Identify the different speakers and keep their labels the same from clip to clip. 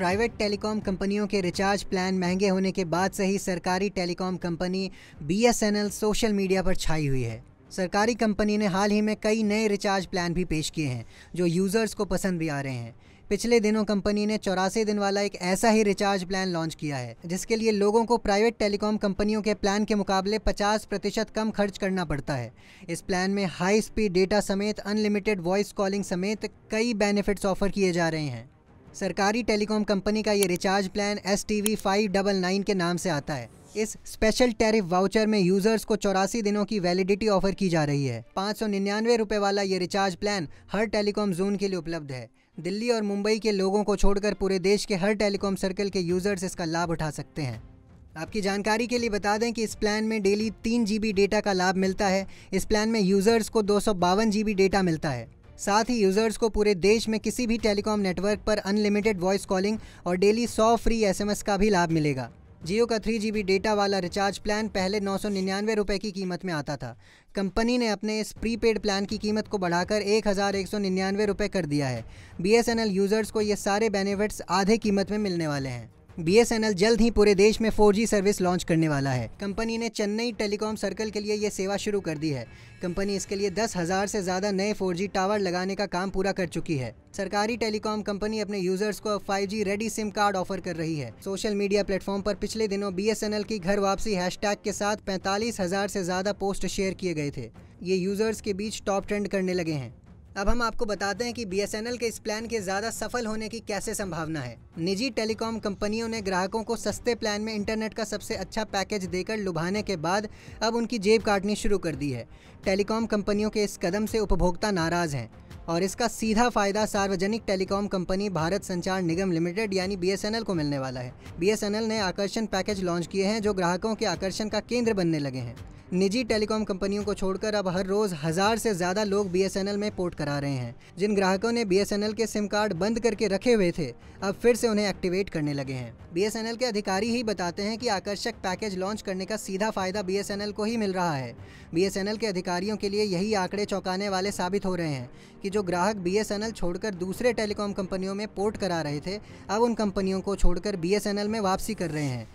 Speaker 1: private telecom कंपनियों के recharge plan महंगे होने के बाद से ही सरकारी telecom company BSNL social media पर छाई हुई है सरकारी कंपनी ने हाल ही में कई नए रिचार्ज प्लान भी पेश किए हैं जो यूज़र्स को पसंद भी आ रहे हैं पिछले दिनों कंपनी ने चौरासी दिन वाला एक ऐसा ही रिचार्ज प्लान लॉन्च किया है जिसके लिए लोगों को प्राइवेट टेलीकॉम कंपनियों के प्लान के मुकाबले 50 प्रतिशत कम खर्च करना पड़ता है इस प्लान में हाई स्पीड डेटा समेत अनलिमिटेड वॉइस कॉलिंग समेत कई बेनिफिट्स ऑफर किए जा रहे हैं सरकारी टेलीकॉम कंपनी का ये recharge plan S T V five double nine के नाम से आता है इस स्पेशल टैरिफ वाउचर में यूजर्स को चौरासी दिनों की वैलिडिटी ऑफर की जा रही है पाँच सौ निन्यानवे रुपये वाला ये रिचार्ज प्लान हर टेलीकॉम जोन के लिए उपलब्ध है दिल्ली और मुंबई के लोगों को छोड़कर पूरे देश के हर टेलीकॉम सर्कल के यूजर्स इसका लाभ उठा सकते हैं आपकी जानकारी के लिए बता दें कि इस प्लान में डेली तीन जी डेटा का लाभ मिलता है इस प्लान में यूजर्स को दो सौ डेटा मिलता है साथ ही यूज़र्स को पूरे देश में किसी भी टेलीकॉम नेटवर्क पर अनलिमिटेड वॉइस कॉलिंग और डेली सौ फ्री एसएमएस का भी लाभ मिलेगा जियो का थ्री जी डेटा वाला रिचार्ज प्लान पहले नौ सौ निन्यानवे रुपये की कीमत में आता था कंपनी ने अपने इस प्रीपेड प्लान की कीमत को बढ़ाकर एक हज़ार एक सौ निन्यानवे रुपये कर दिया है बी यूज़र्स को ये सारे बेनिफिट्स आधे कीमत में मिलने वाले हैं बीएसएनएल जल्द ही पूरे देश में 4G सर्विस लॉन्च करने वाला है कंपनी ने चेन्नई टेलीकॉम सर्कल के लिए ये सेवा शुरू कर दी है कंपनी इसके लिए दस हजार से ज्यादा नए 4G टावर लगाने का काम पूरा कर चुकी है सरकारी टेलीकॉम कंपनी अपने यूजर्स को 5G ready SIM card offer कर रही है सोशल मीडिया प्लेटफॉर्म पर पिछले दिनों बीएसएनएल की घर वापसी हैशटैग के साथ पैंतालीस हजार से ज्यादा पोस्ट शेयर किए गए थे ये यूजर्स के बीच टॉप ट्रेंड करने लगे हैं अब हम आपको बताते हैं कि बीएसएनएल के इस प्लान के ज़्यादा सफल होने की कैसे संभावना है निजी टेलीकॉम कंपनियों ने ग्राहकों को सस्ते प्लान में इंटरनेट का सबसे अच्छा पैकेज देकर लुभाने के बाद अब उनकी जेब काटनी शुरू कर दी है टेलीकॉम कंपनियों के इस कदम से उपभोक्ता नाराज़ हैं और इसका सीधा फायदा सार्वजनिक telecom company Bharat Sanchar Nigam limited यानी बीएसएनएल को मिलने वाला है बीएसएनएल ने आकर्षण पैकेज लॉन्च किए हैं जो ग्राहकों के आकर्षण का केंद्र बनने लगे हैं निजी टेलीकॉम कंपनियों को छोड़कर अब हर रोज़ हज़ार से ज़्यादा लोग बीएसएनएल में पोर्ट करा रहे हैं जिन ग्राहकों ने बीएसएनएल के सिम कार्ड बंद करके रखे हुए थे अब फिर से उन्हें एक्टिवेट करने लगे हैं बीएसएनएल के अधिकारी ही बताते हैं कि आकर्षक पैकेज लॉन्च करने का सीधा फायदा बीएसएनएल को ही मिल रहा है बीएसएनएल के अधिकारियों के लिए यही आंकड़े चौंकाने वाले साबित हो रहे हैं कि जो ग्राहक बीएसएनएल छोड़कर दूसरे टेलीकॉम कंपनियों में पोर्ट करा रहे थे अब उन कंपनियों को छोड़कर बीएसएनएल में वापसी कर रहे हैं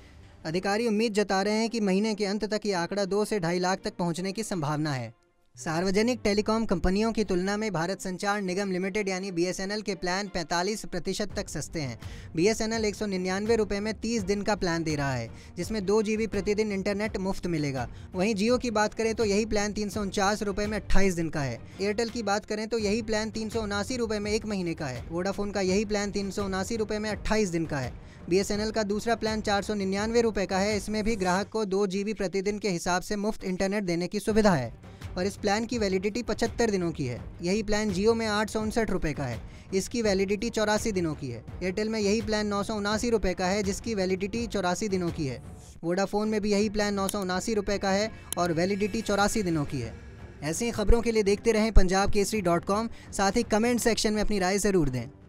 Speaker 1: अधिकारी उम्मीद जता रहे हैं कि महीने के अंत तक ये आंकड़ा दो से ढाई लाख तक पहुंचने की संभावना है सार्वजनिक टेलीकॉम कंपनियों की तुलना में भारत संचार निगम लिमिटेड यानी बीएसएनएल के प्लान 45 प्रतिशत तक सस्ते हैं बीएसएनएल एक सौ निन्यानवे रुपये में 30 दिन का प्लान दे रहा है जिसमें दो जी प्रतिदिन इंटरनेट मुफ्त मिलेगा वहीं जियो की बात करें तो यही प्लान तीन सौ में अट्ठाईस दिन का है एयरटेल की बात करें तो यही प्लान तीन सौ में एक महीने का है वोडाफोन का यही प्लान तीन सौ में अट्ठाईस दिन का है बीएसएनएल का दूसरा प्लान चार सौ निन्यानवे रुपये का है इसमें भी ग्राहक को दो जी प्रतिदिन के हिसाब से मुफ्त इंटरनेट देने की सुविधा है और इस प्लान की वैलिडिटी पचहत्तर दिनों की है यही प्लान जियो में आठ सौ उनसठ रुपये का है इसकी वैलिडिटी चौरासी दिनों की है एयरटेल में यही प्लान नौ सौ उनासी रुपये का है जिसकी वैलिडिटी चौरासी दिनों की है वोडाफोन में भी यही प्लान नौ सौ उनासी रुपये का है और वैलिडिटी चौरासी दिनों की है ऐसी खबरों के लिए देखते रहें पंजाब केसरी डॉट कॉम साथ ही कमेंट सेक्शन में अपनी राय ज़रूर दें